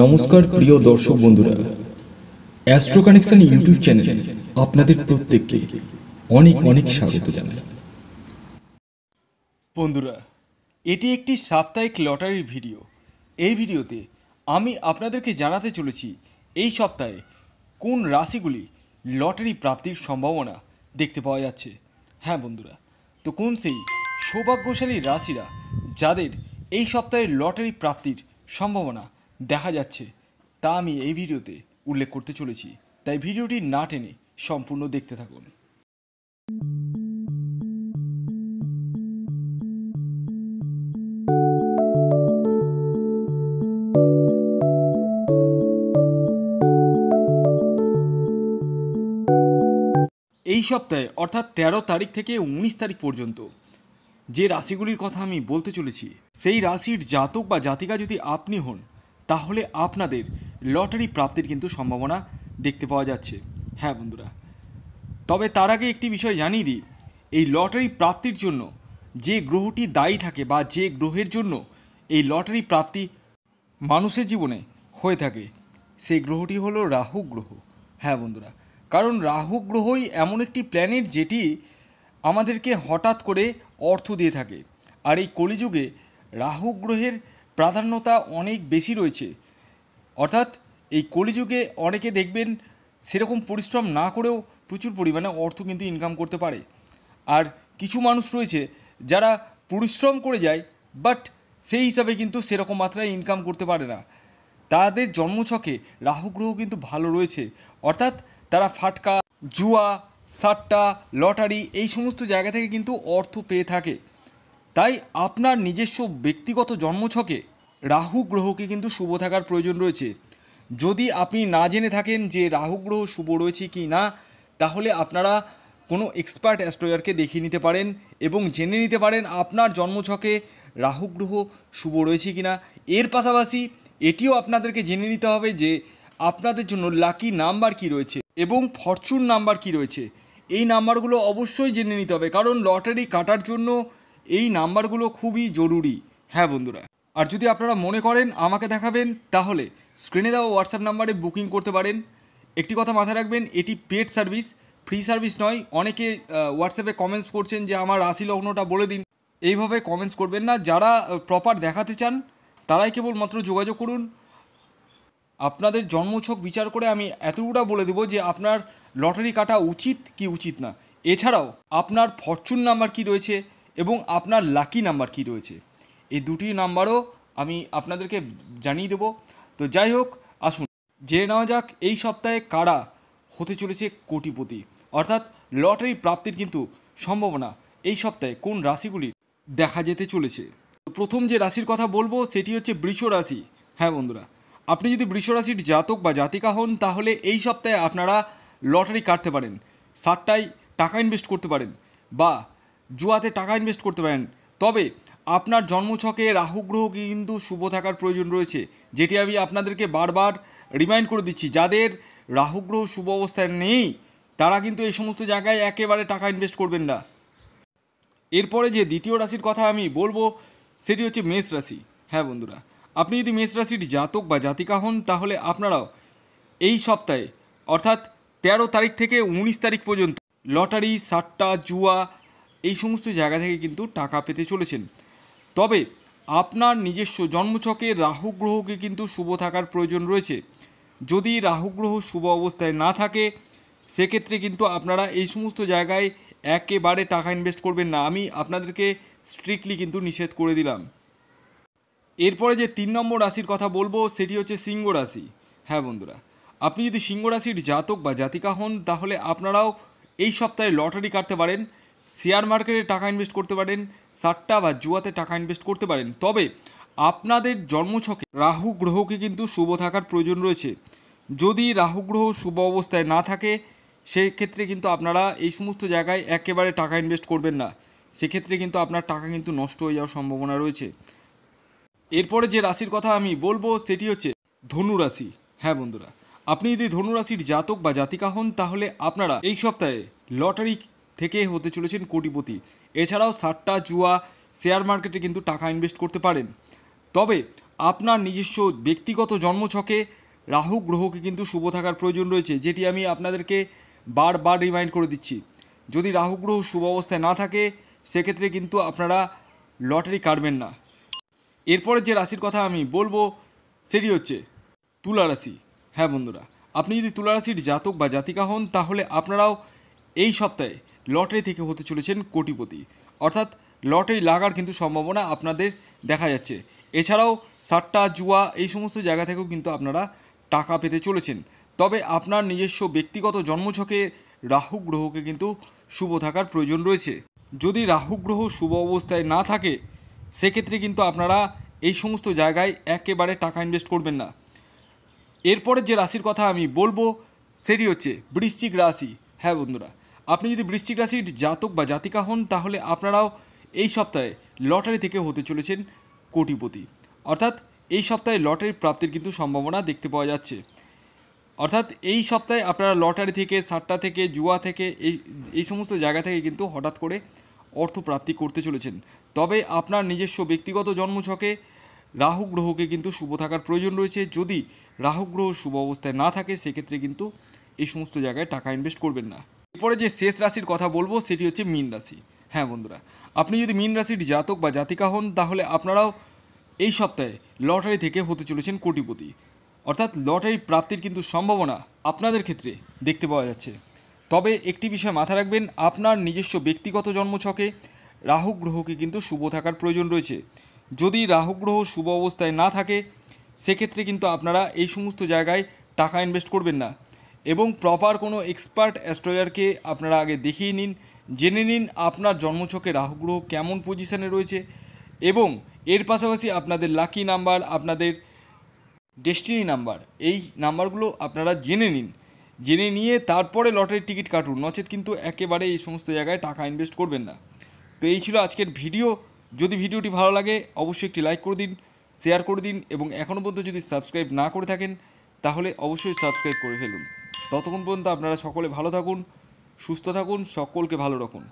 নমস্কার প্রিয় দর্শক বন্ধুরা অ্যাস্ট্রো কানেকশন ইউটিউব চ্যানেলে আপনাদের প্রত্যেককে অনেক অনেক স্বাগত জানাই বন্ধুরা এটি একটি সাপ্তাহিক লটারির ভিডিও এই ভিডিওতে আমি আপনাদেরকে জানাতে চলেছি এই সপ্তাহে কোন রাশিগুলি লটারি প্রাপ্তির সম্ভাবনা দেখতে পাওয়া যাচ্ছে হ্যাঁ বন্ধুরা তো কোন সেই সৌভাগ্যশালী রাশিরা যাদের এই সপ্তাহে লটারি প্রাপ্তির সম্ভাবনা দেখা যাচ্ছে তা আমি এই ভিডিওতে উল্লেখ করতে চলেছি তাই ভিডিওটি না টেনে সম্পূর্ণ দেখতে থাকুন এই সপ্তাহে অর্থাৎ ১৩ তারিখ থেকে ১৯ তারিখ পর্যন্ত যে রাশিগুলির কথা আমি বলতে চলেছি সেই রাশির জাতক বা জাতিকা যদি আপনি হন তাহলে আপনাদের লটারি প্রাপ্তির কিন্তু সম্ভাবনা দেখতে পাওয়া যাচ্ছে হ্যাঁ বন্ধুরা তবে তার আগে একটি বিষয় জানিয়ে দিই এই লটারি প্রাপ্তির জন্য যে গ্রহটি দায়ী থাকে বা যে গ্রহের জন্য এই লটারি প্রাপ্তি মানুষের জীবনে হয়ে থাকে সেই গ্রহটি হলো রাহু গ্রহ হ্যাঁ বন্ধুরা কারণ রাহু গ্রহই এমন একটি প্ল্যানেট যেটি আমাদেরকে হঠাৎ করে অর্থ দিয়ে থাকে আর এই কলিযুগে রাহু গ্রহের প্রাধান্যতা অনেক বেশি রয়েছে অর্থাৎ এই কলিযুগে অনেকে দেখবেন সেরকম পরিশ্রম না করেও প্রচুর পরিমাণে অর্থ কিন্তু ইনকাম করতে পারে আর কিছু মানুষ রয়েছে যারা পরিশ্রম করে যায় বাট সেই হিসাবে কিন্তু সেরকম মাত্রায় ইনকাম করতে পারে না তাদের জন্মছকে রাহুগ্রহ কিন্তু ভালো রয়েছে অর্থাৎ তারা ফাটকা জুয়া সাট্টা লটারি এই সমস্ত জায়গা থেকে কিন্তু অর্থ পেয়ে থাকে তাই আপনার নিজস্ব ব্যক্তিগত জন্মছকে রাহু গ্রহকে কিন্তু শুভ থাকার প্রয়োজন রয়েছে যদি আপনি না জেনে থাকেন যে রাহু গ্রহ শুভ রয়েছে কি না তাহলে আপনারা কোনো এক্সপার্ট অ্যাস্ট্রোয়ারকে দেখিয়ে নিতে পারেন এবং জেনে নিতে পারেন আপনার জন্মছকে রাহু গ্রহ শুভ রয়েছে কি না এর পাশাপাশি এটিও আপনাদেরকে জেনে নিতে হবে যে আপনাদের জন্য লাকি নাম্বার কি রয়েছে এবং ফরচুন নাম্বার কি রয়েছে এই নাম্বারগুলো অবশ্যই জেনে নিতে হবে কারণ লটারি কাটার জন্য এই নাম্বারগুলো খুবই জরুরি হ্যাঁ বন্ধুরা আর যদি আপনারা মনে করেন আমাকে দেখাবেন তাহলে স্ক্রিনে দেওয়া হোয়াটসঅ্যাপ নাম্বারে বুকিং করতে পারেন একটি কথা মাথায় রাখবেন এটি পেড সার্ভিস ফ্রি সার্ভিস নয় অনেকে হোয়াটসঅ্যাপে কমেন্টস করছেন যে আমার রাশি লগ্নটা বলে দিন এইভাবে কমেন্টস করবেন না যারা প্রপার দেখাতে চান তারাই কেবলমাত্র যোগাযোগ করুন আপনাদের জন্মছক বিচার করে আমি এতটুকুটা বলে দেবো যে আপনার লটারি কাটা উচিত কি উচিত না এছাড়াও আপনার ফরচুন নাম্বার কি রয়েছে এবং আপনার লাকি নাম্বার কী রয়েছে এই দুটি নাম্বারও আমি আপনাদেরকে জানিয়ে দেবো তো যাই হোক আসুন জেনে নেওয়া যাক এই সপ্তাহে কারা হতে চলেছে কোটিপতি অর্থাৎ লটারি প্রাপ্তির কিন্তু সম্ভাবনা এই সপ্তাহে কোন রাশিগুলি দেখা যেতে চলেছে প্রথম যে রাশির কথা বলবো সেটি হচ্ছে বৃষ রাশি হ্যাঁ বন্ধুরা আপনি যদি বৃষ রাশির জাতক বা জাতিকা হন তাহলে এই সপ্তাহে আপনারা লটারি কাটতে পারেন সাতটায় টাকা ইনভেস্ট করতে পারেন বা জুয়াতে টাকা ইনভেস্ট করতে পারেন তবে আপনার জন্মছকে রাহুগ্রহ কিন্তু শুভ থাকার প্রয়োজন রয়েছে যেটি আমি আপনাদেরকে বারবার রিমাইন্ড করে দিচ্ছি যাদের রাহুগ্রহ শুভ অবস্থায় নেই তারা কিন্তু এই সমস্ত জায়গায় একেবারে টাকা ইনভেস্ট করবেন না এরপরে যে দ্বিতীয় রাশির কথা আমি বলবো সেটি হচ্ছে মেষ রাশি হ্যাঁ বন্ধুরা আপনি যদি মেষ রাশির জাতক বা জাতিকা হন তাহলে আপনারাও এই সপ্তাহে অর্থাৎ তেরো তারিখ থেকে উনিশ তারিখ পর্যন্ত লটারি সাট্টা জুয়া এই সমস্ত জায়গা থেকে কিন্তু টাকা পেতে চলেছেন তবে আপনার নিজস্ব জন্মছকে রাহু গ্রহকে কিন্তু শুভ থাকার প্রয়োজন রয়েছে যদি রাহু গ্রহ শুভ অবস্থায় না থাকে সেক্ষেত্রে কিন্তু আপনারা এই সমস্ত জায়গায় একেবারে টাকা ইনভেস্ট করবেন না আমি আপনাদেরকে স্ট্রিক্টলি কিন্তু নিষেধ করে দিলাম এরপরে যে তিন নম্বর রাশির কথা বলবো সেটি হচ্ছে সিংহ রাশি হ্যাঁ বন্ধুরা আপনি যদি সিংহ রাশির জাতক বা জাতিকা হন তাহলে আপনারাও এই সপ্তাহে লটারি কাটতে পারেন শেয়ার মার্কেটে টাকা ইনভেস্ট করতে পারেন সাট্টা বা জুয়াতে টাকা ইনভেস্ট করতে পারেন তবে আপনাদের জন্মছকে রাহু গ্রহকে কিন্তু শুভ থাকার প্রয়োজন রয়েছে যদি রাহু গ্রহ শুভ অবস্থায় না থাকে সেক্ষেত্রে কিন্তু আপনারা এই সমস্ত জায়গায় একেবারে টাকা ইনভেস্ট করবেন না সেক্ষেত্রে কিন্তু আপনার টাকা কিন্তু নষ্ট হয়ে যাওয়ার সম্ভাবনা রয়েছে এরপরে যে রাশির কথা আমি বলবো সেটি হচ্ছে ধনুরাশি হ্যাঁ বন্ধুরা আপনি যদি ধনুরাশির জাতক বা জাতিকা হন তাহলে আপনারা এই সপ্তাহে লটারি থেকে হতে চলেছেন কোটিপতি এছাড়াও সাট্টা জুয়া শেয়ার মার্কেটে কিন্তু টাকা ইনভেস্ট করতে পারেন তবে আপনার নিজস্ব ব্যক্তিগত জন্মছকে রাহু গ্রহকে কিন্তু শুভ থাকার প্রয়োজন রয়েছে যেটি আমি আপনাদেরকে বারবার রিমাইন্ড করে দিচ্ছি যদি রাহু গ্রহ শুভ অবস্থায় না থাকে সেক্ষেত্রে কিন্তু আপনারা লটারি কাটবেন না এরপরে যে রাশির কথা আমি বলবো সেটি হচ্ছে তুলা রাশি হ্যাঁ বন্ধুরা আপনি যদি তুলা রাশির জাতক বা জাতিকা হন তাহলে আপনারাও এই সপ্তাহে লটারি থেকে হতে চলেছেন কোটিপতি অর্থাৎ লটারি লাগার কিন্তু সম্ভাবনা আপনাদের দেখা যাচ্ছে এছাড়াও সাট্টা জুয়া এই সমস্ত জায়গা থেকেও কিন্তু আপনারা টাকা পেতে চলেছেন তবে আপনার নিজস্ব ব্যক্তিগত জন্মছকে রাহু গ্রহকে কিন্তু শুভ থাকার প্রয়োজন রয়েছে যদি রাহু গ্রহ শুভ অবস্থায় না থাকে সেক্ষেত্রে কিন্তু আপনারা এই সমস্ত জায়গায় একেবারে টাকা ইনভেস্ট করবেন না এরপরের যে রাশির কথা আমি বলবো সেটি হচ্ছে বৃশ্চিক রাশি হ্যাঁ বন্ধুরা আপনি যদি বৃশ্চিক রাশির জাতক বা জাতিকা হন তাহলে আপনারাও এই সপ্তাহে লটারি থেকে হতে চলেছেন কোটিপতি অর্থাৎ এই সপ্তাহে লটারি প্রাপ্তির কিন্তু সম্ভাবনা দেখতে পাওয়া যাচ্ছে অর্থাৎ এই সপ্তাহে আপনারা লটারি থেকে সাট্টা থেকে জুয়া থেকে এই এই সমস্ত জায়গা থেকে কিন্তু হঠাৎ করে অর্থ প্রাপ্তি করতে চলেছেন তবে আপনার নিজস্ব ব্যক্তিগত জন্মছকে রাহু গ্রহকে কিন্তু শুভ থাকার প্রয়োজন রয়েছে যদি রাহু গ্রহ শুভ অবস্থায় না থাকে সেক্ষেত্রে কিন্তু এই সমস্ত জায়গায় টাকা ইনভেস্ট করবেন না এরপরে যে শেষ রাশির কথা বলবো সেটি হচ্ছে মীন রাশি হ্যাঁ বন্ধুরা আপনি যদি মীন রাশির জাতক বা জাতিকা হন তাহলে আপনারাও এই সপ্তাহে লটারি থেকে হতে চলেছেন কোটিপতি অর্থাৎ লটারি প্রাপ্তির কিন্তু সম্ভাবনা আপনাদের ক্ষেত্রে দেখতে পাওয়া যাচ্ছে তবে একটি বিষয় মাথা রাখবেন আপনার নিজস্ব ব্যক্তিগত জন্মছকে রাহু গ্রহকে কিন্তু শুভ থাকার প্রয়োজন রয়েছে যদি রাহু গ্রহ শুভ অবস্থায় না থাকে সেক্ষেত্রে কিন্তু আপনারা এই সমস্ত জায়গায় টাকা ইনভেস্ট করবেন না এবং প্রপার কোনো এক্সপার্ট অ্যাস্ট্রোয়ারকে আপনারা আগে দেখিয়ে নিন জেনে নিন আপনার জন্মছকে রাহুগ্রহ কেমন পজিশানে রয়েছে এবং এর পাশাপাশি আপনাদের লাকি নাম্বার আপনাদের ডেস্টিনি নাম্বার এই নাম্বারগুলো আপনারা জেনে নিন জেনে নিয়ে তারপরে লটারির টিকিট কাটুন নচেত কিন্তু একেবারে এই সমস্ত জায়গায় টাকা ইনভেস্ট করবেন না তো এই ছিল আজকের ভিডিও যদি ভিডিওটি ভালো লাগে অবশ্যই একটি লাইক করে দিন শেয়ার করে দিন এবং এখনও পর্যন্ত যদি সাবস্ক্রাইব না করে থাকেন তাহলে অবশ্যই সাবস্ক্রাইব করে ফেলুন ততক্ষণ পর্যন্ত আপনারা সকলে ভালো থাকুন সুস্থ থাকুন সকলকে ভালো রাখুন